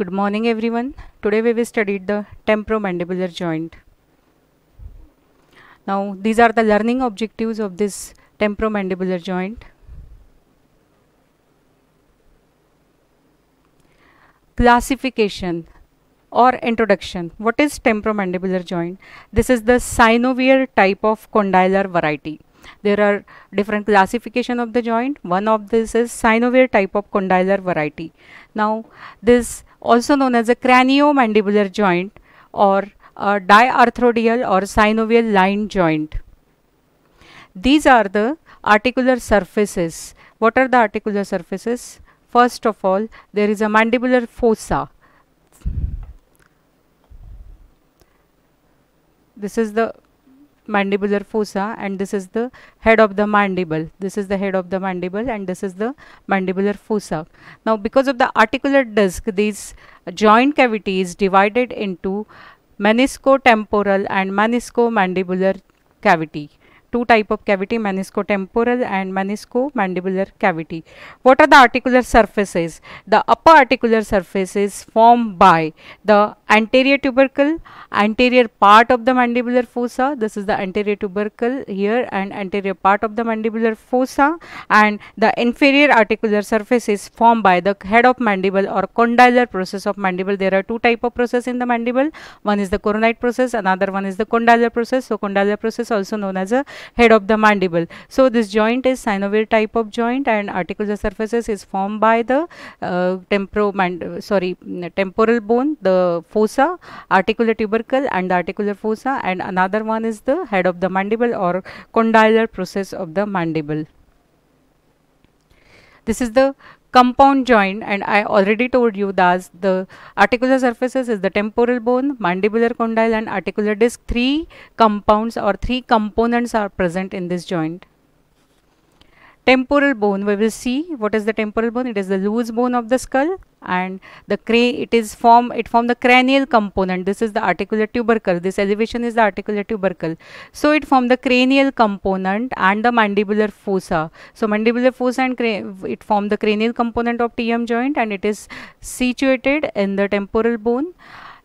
Good morning everyone. Today we will study the temporomandibular joint. Now these are the learning objectives of this temporomandibular joint. Classification or introduction. What is temporomandibular joint? This is the synovial type of condylar variety. There are different classification of the joint. One of this is synovial type of condylar variety. Now this also known as the craniomandibular joint or uh, diarthrodial or synovial line joint. These are the articular surfaces. What are the articular surfaces? First of all, there is a mandibular fossa. This is the mandibular fossa and this is the head of the mandible this is the head of the mandible and this is the mandibular fossa now because of the articular disc these joint cavity is divided into manisco-temporal and manisco-mandibular cavity two type of cavity temporal and mandibular cavity. What are the articular surfaces? The upper articular surface is formed by the anterior tubercle, anterior part of the mandibular fossa. This is the anterior tubercle here and anterior part of the mandibular fossa and the inferior articular surface is formed by the head of mandible or condylar process of mandible. There are two type of process in the mandible. One is the coronoid process, another one is the condylar process. So condylar process also known as a head of the mandible. So this joint is synovial type of joint and articular surfaces is formed by the uh, sorry temporal bone, the fossa, articular tubercle and the articular fossa and another one is the head of the mandible or condylar process of the mandible. This is the compound joint and I already told you that the articular surfaces is the temporal bone, mandibular condyle and articular disc. Three compounds or three components are present in this joint temporal bone we will see what is the temporal bone it is the loose bone of the skull and the cray it is form it form the cranial component this is the articular tubercle this elevation is the articular tubercle so it form the cranial component and the mandibular fossa so mandibular fossa and it form the cranial component of tm joint and it is situated in the temporal bone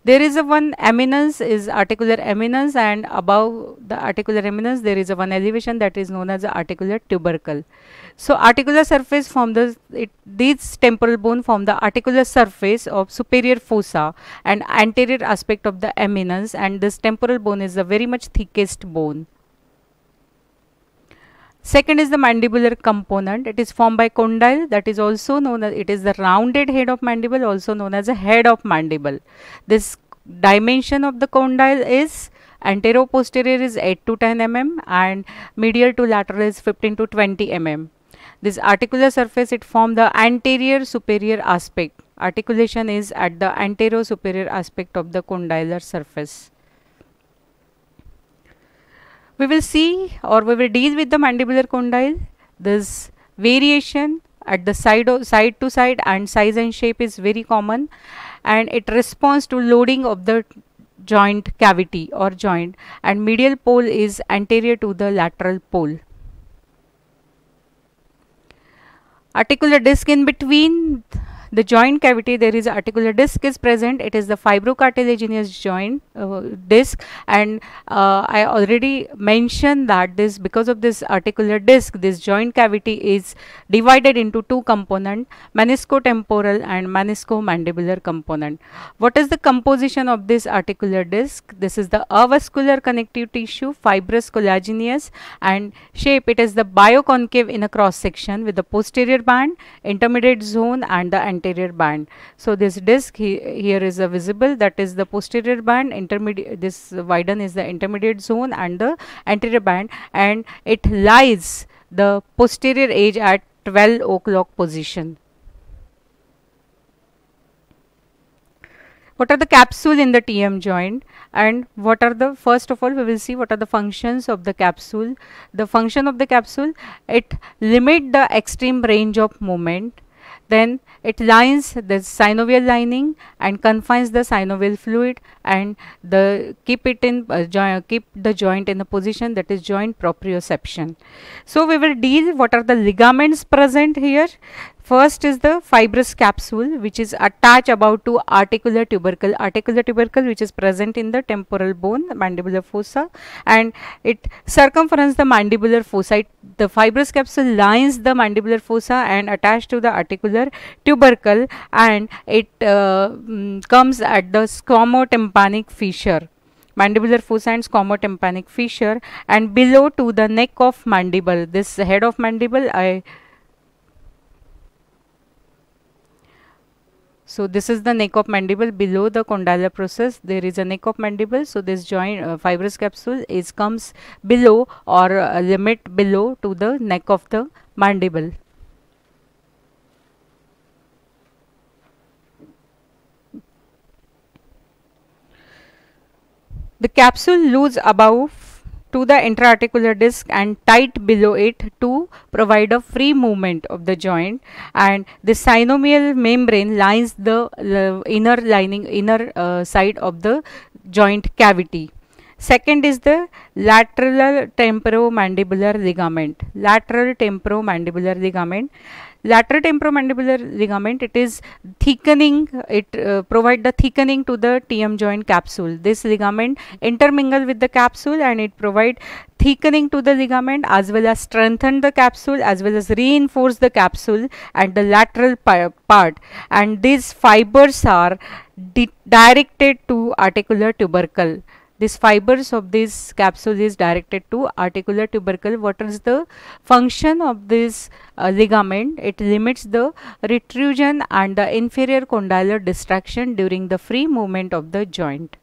there is a one eminence is articular eminence and above the articular eminence there is a one elevation that is known as the articular tubercle. So articular surface from the these temporal bone form the articular surface of superior fossa and anterior aspect of the eminence and this temporal bone is the very much thickest bone. Second is the mandibular component. It is formed by condyle that is also known as it is the rounded head of mandible also known as a head of mandible. This dimension of the condyle is antero-posterior is 8 to 10 mm and medial to lateral is 15 to 20 mm. This articular surface it forms the anterior superior aspect. Articulation is at the antero superior aspect of the condylar surface we will see or we will deal with the mandibular condyle this variation at the side side to side and size and shape is very common and it responds to loading of the joint cavity or joint and medial pole is anterior to the lateral pole articular disc in between the joint cavity, there is articular disc is present. It is the fibrocartilaginous joint uh, disc. And uh, I already mentioned that this, because of this articular disc, this joint cavity is divided into two component, meniscotemporal and meniscomandibular component. What is the composition of this articular disc? This is the avascular connective tissue, fibrous collagenous and shape. It is the bioconcave in a cross section with the posterior band, intermediate zone and the anterior anterior band. So this disc he, here is a visible that is the posterior band intermediate this widen is the intermediate zone and the anterior band and it lies the posterior edge at 12 o'clock position. what are the capsule in the TM joint and what are the first of all we will see what are the functions of the capsule the function of the capsule it limit the extreme range of movement then it lines the synovial lining and confines the synovial fluid and the keep it in uh, keep the joint in the position that is joint proprioception. So we will deal what are the ligaments present here. First is the fibrous capsule which is attached about to articular tubercle, articular tubercle which is present in the temporal bone, the mandibular fossa and it circumference the mandibular fossa. It, the fibrous capsule lines the mandibular fossa and attached to the articular tubercle and it uh, mm, comes at the scomotympanic fissure mandibular fossa and scomotympanic fissure and below to the neck of mandible this head of mandible i So this is the neck of mandible below the condylar process. There is a neck of mandible. So this joint uh, fibrous capsule is comes below or uh, limit below to the neck of the mandible. The capsule loses above to the intraarticular disc and tight below it to provide a free movement of the joint and the synovial membrane lines the, the inner lining inner uh, side of the joint cavity Second is the lateral temporomandibular ligament. Lateral temporomandibular ligament. Lateral temporomandibular ligament, it is thickening, it uh, provide the thickening to the TM joint capsule. This ligament intermingle with the capsule and it provide thickening to the ligament as well as strengthen the capsule as well as reinforce the capsule and the lateral part and these fibers are di directed to articular tubercle this fibers of this capsule is directed to articular tubercle. What is the function of this uh, ligament? It limits the retrusion and the inferior condylar distraction during the free movement of the joint.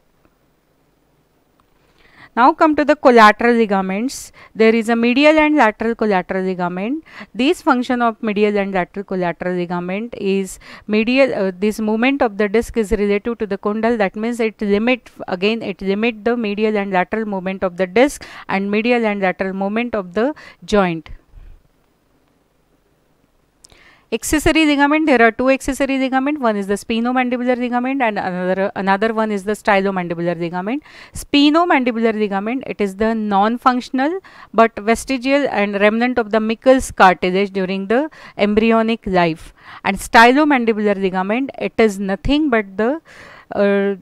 Now come to the collateral ligaments. There is a medial and lateral collateral ligament. This function of medial and lateral collateral ligament is medial, uh, this movement of the disc is relative to the condyle. That means it limit, again it limit the medial and lateral movement of the disc and medial and lateral movement of the joint accessory ligament there are two accessory ligament one is the spinomandibular ligament and another another one is the stylomandibular ligament Spinomandibular ligament it is the non functional but vestigial and remnant of the Mickel's cartilage during the embryonic life and stylomandibular ligament it is nothing but the uh,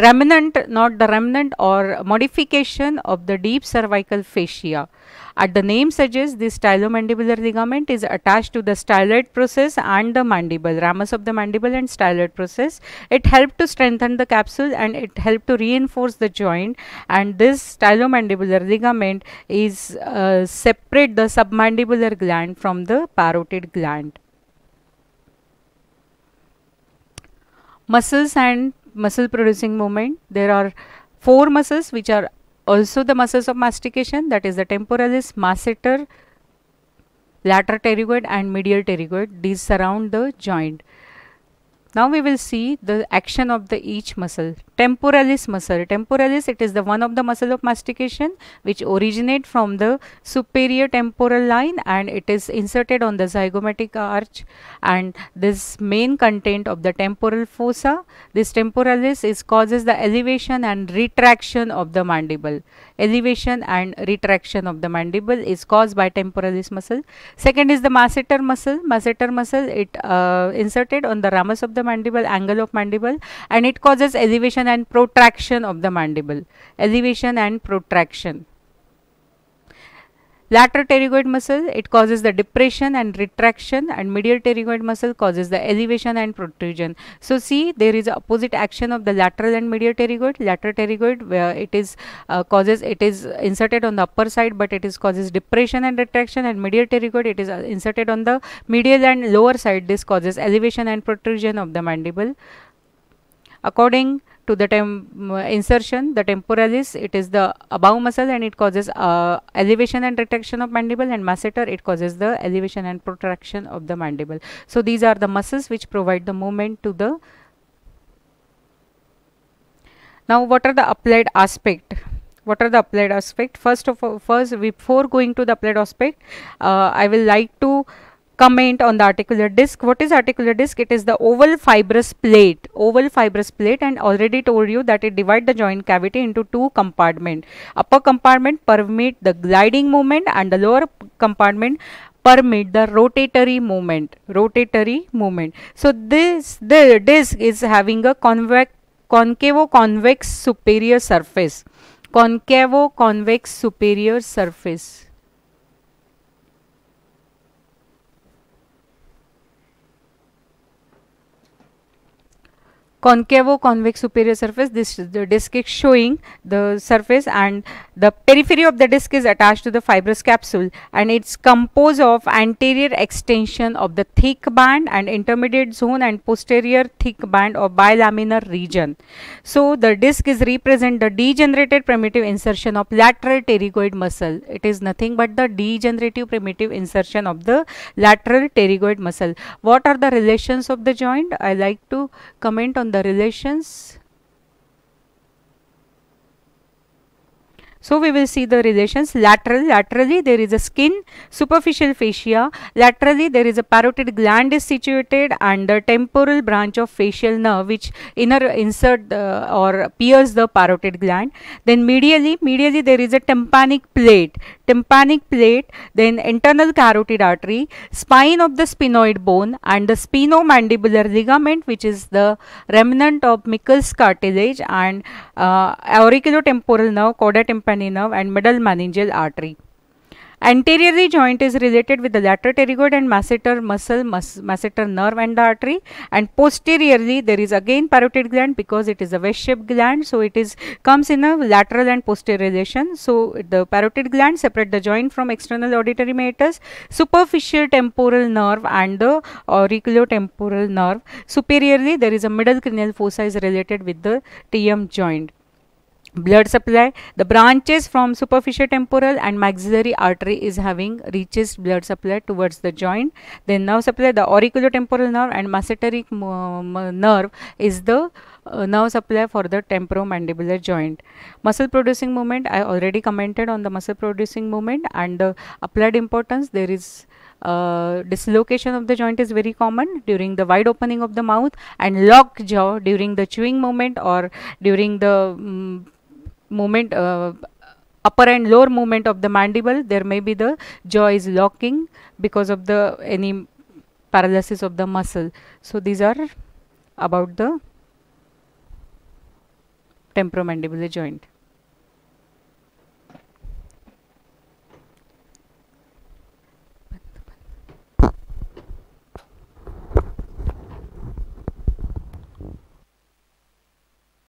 remnant not the remnant or modification of the deep cervical fascia as the name suggests this stylomandibular ligament is attached to the styloid process and the mandible ramus of the mandible and styloid process it helped to strengthen the capsule and it helped to reinforce the joint and this stylomandibular ligament is uh, separate the submandibular gland from the parotid gland muscles and muscle producing movement. There are four muscles which are also the muscles of mastication that is the temporalis, masseter, lateral pterygoid and medial pterygoid. These surround the joint. Now we will see the action of the each muscle temporalis muscle. Temporalis, it is the one of the muscle of mastication which originate from the superior temporal line and it is inserted on the zygomatic arch and this main content of the temporal fossa, this temporalis is causes the elevation and retraction of the mandible. Elevation and retraction of the mandible is caused by temporalis muscle. Second is the masseter muscle. Masseter muscle, it uh, inserted on the ramus of the mandible, angle of mandible and it causes elevation elevation and protraction of the mandible elevation and protraction lateral pterygoid muscle it causes the depression and retraction and medial pterygoid muscle causes the elevation and protrusion so see there is opposite action of the lateral and medial pterygoid lateral pterygoid where it is uh, causes it is inserted on the upper side but it is causes depression and retraction and medial pterygoid it is uh, inserted on the medial and lower side this causes elevation and protrusion of the mandible according to the uh, insertion, the temporalis, it is the above muscle and it causes uh, elevation and retraction of mandible and masseter, it causes the elevation and protraction of the mandible. So, these are the muscles which provide the movement to the now what are the applied aspect what are the applied aspect first of all first before going to the applied aspect uh, i will like to comment on the articular disc. What is articular disc? It is the oval fibrous plate, oval fibrous plate and already told you that it divide the joint cavity into two compartment. Upper compartment permit the gliding movement and the lower compartment permit the rotatory movement, rotatory movement. So this, the disc is having a convex, concavo convex superior surface, concavo convex superior surface concavo convex superior surface this the disc is showing the surface and the periphery of the disc is attached to the fibrous capsule and it's composed of anterior extension of the thick band and intermediate zone and posterior thick band of bilaminar region so the disc is represent the degenerated primitive insertion of lateral pterygoid muscle it is nothing but the degenerative primitive insertion of the lateral pterygoid muscle what are the relations of the joint i like to comment on the relations. So we will see the relations lateral, laterally there is a skin, superficial fascia, laterally there is a parotid gland is situated and the temporal branch of facial nerve which inner insert or pierce the parotid gland. Then medially, medially there is a tympanic plate tympanic plate, then internal carotid artery, spine of the spinoid bone and the spinomandibular ligament which is the remnant of Mickel's cartilage and uh, auriculotemporal nerve, coda tympani nerve and middle meningeal artery. Anteriorly joint is related with the lateral pterygoid and masseter muscle, masseter nerve and the artery and posteriorly there is again parotid gland because it is a wedge-shaped gland so it is comes in a lateral and posterior relation. So the parotid gland separate the joint from external auditory meatus, superficial temporal nerve and the auriculotemporal nerve. Superiorly there is a middle cranial fossa is related with the TM joint blood supply the branches from superficial temporal and maxillary artery is having reaches blood supply towards the joint then nerve supply the auriculotemporal nerve and masseteric uh, nerve is the uh, nerve supply for the temporomandibular joint muscle producing movement i already commented on the muscle producing movement and the applied importance there is uh, dislocation of the joint is very common during the wide opening of the mouth and locked jaw during the chewing moment or during the um, movement uh, upper and lower movement of the mandible there may be the jaw is locking because of the any paralysis of the muscle so these are about the temporomandibular joint